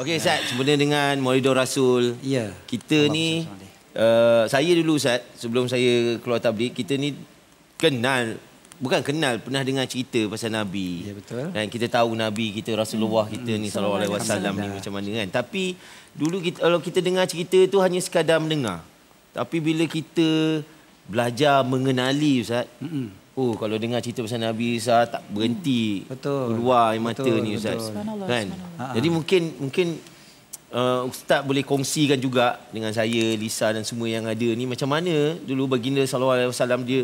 Okey Ustaz, sebenarnya dengan Moridor Rasul. Ya. Yeah. Kita Allah ni uh, saya dulu Ustaz, sebelum saya keluar tablik, kita ni kenal bukan kenal pernah dengar cerita pasal nabi. Ya betul. Dan kita tahu nabi kita Rasulullah hmm. kita ni hmm. sallallahu alaihi wasallam ni macam mana kan. Tapi dulu kita kalau kita dengar cerita tu hanya sekadar mendengar. Tapi bila kita belajar mengenali ustaz, hmm. Oh kalau dengar cerita pasal Nabi Isa tak berhenti. Betul. Keluar air mata betul, ni Ustaz. Betul. Kan? Ha, ha. Jadi mungkin mungkin uh, ustaz boleh kongsikan juga dengan saya Lisa dan semua yang ada ni macam mana dulu baginda sallallahu alaihi wasallam dia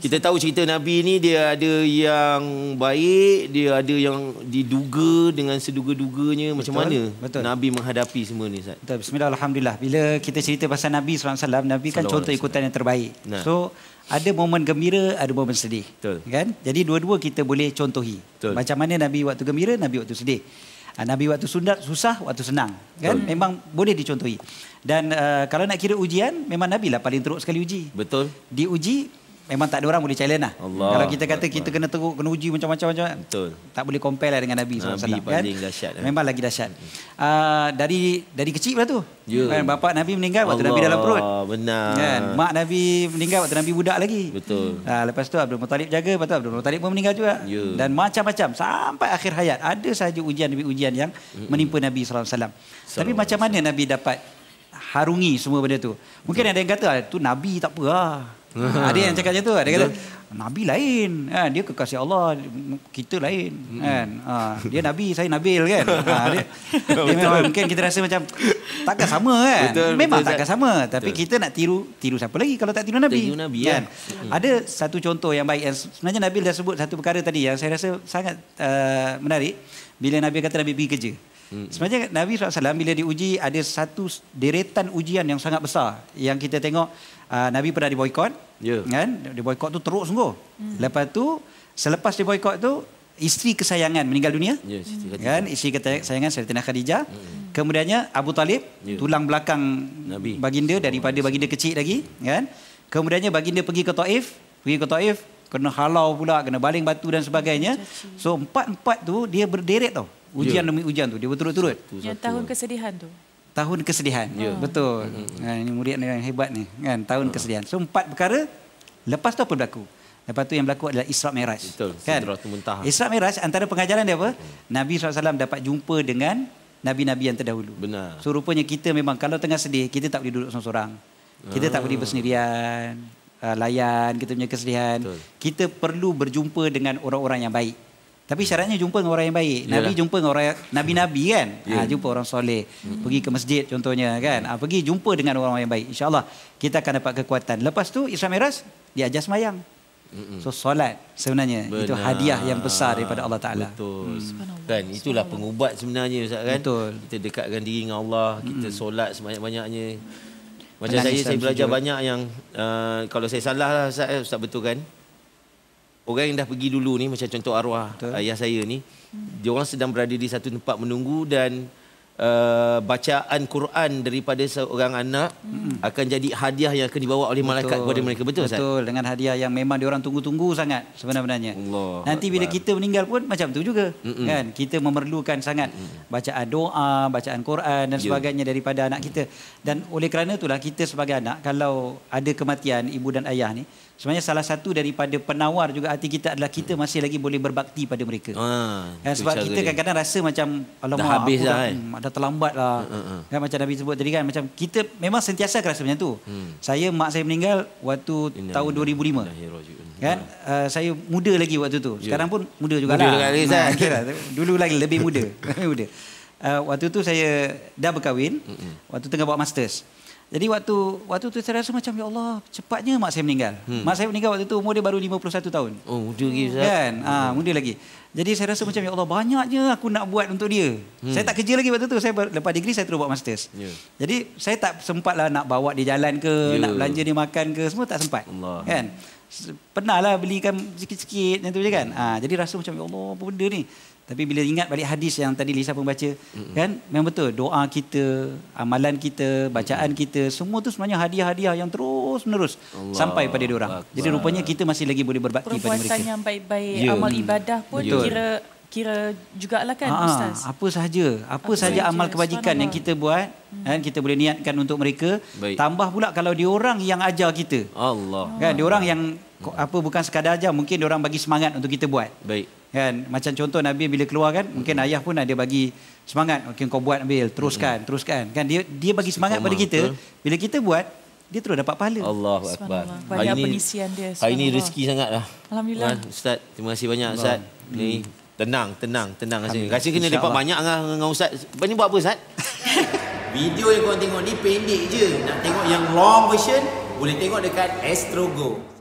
kita tahu cerita nabi ni dia ada yang baik dia ada yang diduga dengan seduga-duganya macam mana betul. nabi menghadapi semua ni ustaz betul bismillah alhamdulillah bila kita cerita pasal nabi sallallahu alaihi wasallam nabi kan contoh ikutan yang terbaik nah. so ada momen gembira, ada momen sedih. Betul. Kan? Jadi dua-dua kita boleh contohi. Betul. Macam mana Nabi waktu gembira, Nabi waktu sedih. Ah, Nabi waktu sundat susah, waktu senang. Kan? Betul. Memang boleh dicontohi. Dan uh, kalau nak kira ujian, memang Nabi lah paling teruk sekali uji. Betul. Diuji memang tak ada orang boleh challenge lah. Allah. Kalau kita kata kita kena teruk, kena uji macam-macam macam. Betul. Tak boleh compare lah dengan Nabi SAW. Nabi kan? paling kan? dahsyat. Lah. Memang lagi dahsyat. Uh, dari dari kecil lah tu. Ya. Yeah. Kan, bapak Nabi meninggal waktu Allah. Nabi dalam perut. Benar. Kan? Mak Nabi meninggal waktu Nabi budak lagi. Betul. Uh, lepas tu Abdul Muttalib jaga. Lepas tu Abdul Muttalib pun meninggal juga. Yeah. Dan macam-macam. Sampai akhir hayat. Ada sahaja ujian demi ujian yang menimpa Nabi SAW. Salam. Tapi macam mana Nabi dapat harungi semua benda tu? Mungkin Betul. ada yang kata, ah, tu Nabi tak apa lah ada ha, yang cakap macam tu ada kan. kata nabi lain kan dia kekasih Allah kita lain hmm. kan ha, dia nabi saya nabil kan ha, dia, dia memang, mungkin kita rasa macam takkan sama kan betul, memang betul, takkan sama betul. tapi kita nak tiru tiru siapa lagi kalau tak tiru nabi, tiru nabi kan ya. ada satu contoh yang baik yang sebenarnya nabil dah sebut satu perkara tadi yang saya rasa sangat uh, menarik bila nabi kata nabi pergi kerja hmm Sebenarnya Nabi SAW bila diuji ada satu deretan ujian yang sangat besar yang kita tengok uh, Nabi pernah diboykot. Yeah. Kan? Diboikot tu teruk sungguh. Mm. Lepas tu selepas diboikot tu isteri kesayangan meninggal dunia. Yes, ya, hmm. kan? Isteri kesayangan Saidatina Khadijah. mm Kemudiannya Abu Talib yeah. tulang belakang Nabi. baginda so, daripada baginda kecil lagi. Kan? Kemudiannya baginda pergi ke Taif. Pergi ke Taif kena halau pula, kena baling batu dan sebagainya. So empat-empat tu dia berderet tau. Ujian yeah. demi ujian tu dia berturut-turut. Yang tahun kesedihan tu. Tahun kesedihan. Yeah. Hmm. Betul. Yeah. Hmm, hmm, ha, ini murid yang hebat ni kan tahun yeah. kesedihan. So empat perkara lepas tu apa berlaku? Lepas tu yang berlaku adalah Isra' Miraj. Betul. Kan? Isra' Miraj antara pengajaran dia apa? Nabi SAW dapat jumpa dengan Nabi-Nabi yang terdahulu. Benar. So rupanya kita memang kalau tengah sedih, kita tak boleh duduk seorang-seorang. Kita ah. tak boleh ah. bersendirian, ah, layan kita punya kesedihan. Betul. Kita perlu berjumpa dengan orang-orang yang baik. Tapi syaratnya jumpa dengan orang yang baik. Yeah. Nabi jumpa dengan orang nabi-nabi kan. Yeah. Ya. Ha, jumpa orang soleh. hmm Pergi ke masjid contohnya kan. Ha, pergi jumpa dengan orang orang yang baik. InsyaAllah kita akan dapat kekuatan. Lepas tu Isra Miraj dia ajar semayang. So solat sebenarnya Benar. itu hadiah yang besar daripada Allah Taala. Betul. Hmm. Kan itulah pengubat sebenarnya ustaz kan. Betul. Kita dekatkan diri dengan Allah, kita hmm solat sebanyak-banyaknya. Macam Penang saya saya belajar sejur. banyak yang uh, kalau saya salah lah ustaz eh, ustaz betul kan? orang yang dah pergi dulu ni macam contoh arwah Betul. ayah saya ni hmm. dia orang sedang berada di satu tempat menunggu dan Uh, bacaan Quran daripada seorang anak hmm. akan jadi hadiah yang akan dibawa oleh malaikat betul. kepada mereka betul, betul. Ustaz? betul dengan hadiah yang memang diorang tunggu-tunggu sangat sebenarnya Allah nanti bila kita meninggal pun macam tu juga Mm-mm. kan kita memerlukan sangat mm bacaan doa bacaan Quran dan ya. sebagainya daripada anak kita dan oleh kerana itulah kita sebagai anak kalau ada kematian ibu dan ayah ni Sebenarnya salah satu daripada penawar juga hati kita adalah kita masih lagi boleh berbakti pada mereka. Ah, kan, sebab kita kadang-kadang rasa macam Allah dah habis dah, kan? dah terlambat lah. Uh, uh. Kan, macam Nabi sebut tadi kan macam kita memang sentiasa akan rasa macam tu. Hmm. Saya mak saya meninggal waktu Inna, tahun 2005. kan uh, saya muda lagi waktu tu. Ya. Sekarang yeah. pun muda juga Muda ha, lah. Juga, nah, kan? Dulu lagi lebih muda. lebih muda uh, waktu tu saya dah berkahwin Mm-mm. waktu tengah buat masters jadi waktu waktu tu saya rasa macam ya Allah cepatnya mak saya meninggal hmm. mak saya meninggal waktu tu umur dia baru 51 tahun oh muda lagi kan? ah, hmm. ha, muda lagi jadi saya rasa macam ya Allah banyaknya aku nak buat untuk dia hmm. saya tak kerja lagi waktu tu saya lepas degree saya terus buat masters yeah. jadi saya tak sempatlah nak bawa dia jalan ke yeah. nak belanja dia makan ke semua tak sempat Allah. kan Pernahlah belikan sikit-sikit macam tu je kan. Ha, jadi rasa macam ya Allah apa benda ni. Tapi bila ingat balik hadis yang tadi Lisa pun baca mm-hmm. kan memang betul doa kita, amalan kita, bacaan kita semua tu sebenarnya hadiah-hadiah yang terus menerus Allah sampai pada dia orang. Jadi rupanya kita masih lagi boleh berbakti Perpuasan pada mereka. Perbuatan yang baik-baik, yeah. amal ibadah pun betul. kira kira juga lah kan Aa, ah, ustaz. Apa sahaja, apa okay. sahaja amal kebajikan yang kita buat hmm. kan kita boleh niatkan untuk mereka. Baik. Tambah pula kalau dia orang yang ajar kita. Allah. Kan dia orang yang apa bukan sekadar ajar, mungkin dia orang bagi semangat untuk kita buat. Baik. Kan macam contoh Nabi bila keluar kan, mungkin hmm. ayah pun ada bagi semangat, mungkin kau buat ambil, teruskan, hmm. teruskan. Kan dia dia bagi semangat pada kita ke? bila kita buat dia terus dapat pahala. Allah akbar. Banyak ini, dia. Hari ini rezeki sangatlah. Alhamdulillah. Ustaz, terima kasih banyak Ustaz. Ini Tenang, tenang, tenang rasa. Rasa kena dapat banyak dengan Ustaz. Sebab ni buat apa Ustaz? Video yang korang tengok ni pendek je. Nak tengok yang long version, boleh tengok dekat Astro Go.